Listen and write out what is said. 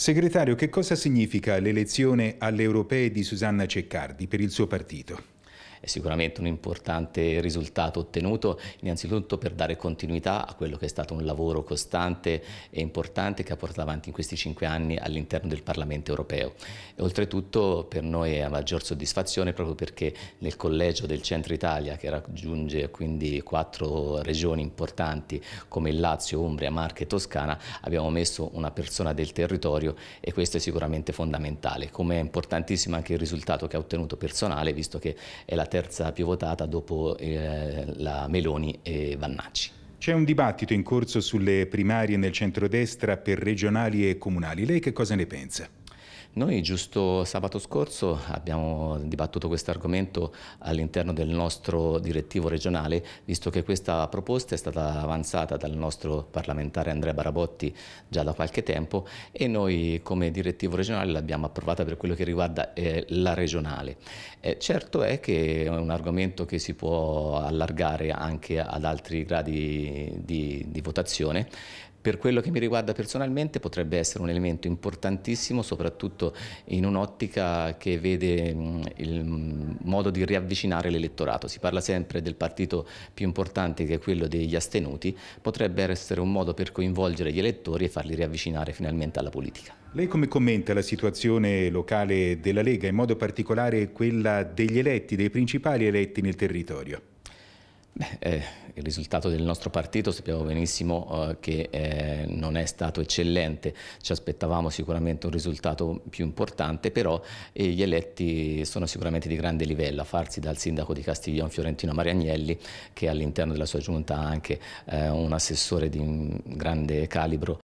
Segretario, che cosa significa l'elezione alle europee di Susanna Ceccardi per il suo partito? È sicuramente un importante risultato ottenuto, innanzitutto per dare continuità a quello che è stato un lavoro costante e importante che ha portato avanti in questi cinque anni all'interno del Parlamento europeo. E oltretutto per noi è a maggior soddisfazione proprio perché nel collegio del Centro Italia, che raggiunge quindi quattro regioni importanti come il Lazio, Umbria, Marche e Toscana, abbiamo messo una persona del territorio e questo è sicuramente fondamentale. Come è importantissimo anche il risultato che ha ottenuto personale, visto che è la terza più votata dopo eh, la Meloni e Vannacci. C'è un dibattito in corso sulle primarie nel centrodestra per regionali e comunali. Lei che cosa ne pensa? Noi giusto sabato scorso abbiamo dibattuto questo argomento all'interno del nostro direttivo regionale, visto che questa proposta è stata avanzata dal nostro parlamentare Andrea Barabotti già da qualche tempo e noi come direttivo regionale l'abbiamo approvata per quello che riguarda eh, la regionale. Eh, certo è che è un argomento che si può allargare anche ad altri gradi di, di votazione, per quello che mi riguarda personalmente potrebbe essere un elemento importantissimo soprattutto in un'ottica che vede mm, il mm, modo di riavvicinare l'elettorato. Si parla sempre del partito più importante che è quello degli astenuti, potrebbe essere un modo per coinvolgere gli elettori e farli riavvicinare finalmente alla politica. Lei come commenta la situazione locale della Lega, in modo particolare quella degli eletti, dei principali eletti nel territorio? Beh, eh, il risultato del nostro partito sappiamo benissimo eh, che eh, non è stato eccellente, ci aspettavamo sicuramente un risultato più importante, però eh, gli eletti sono sicuramente di grande livello, a farsi dal sindaco di Castiglione Fiorentino Mariagnelli, che all'interno della sua giunta ha anche eh, un assessore di grande calibro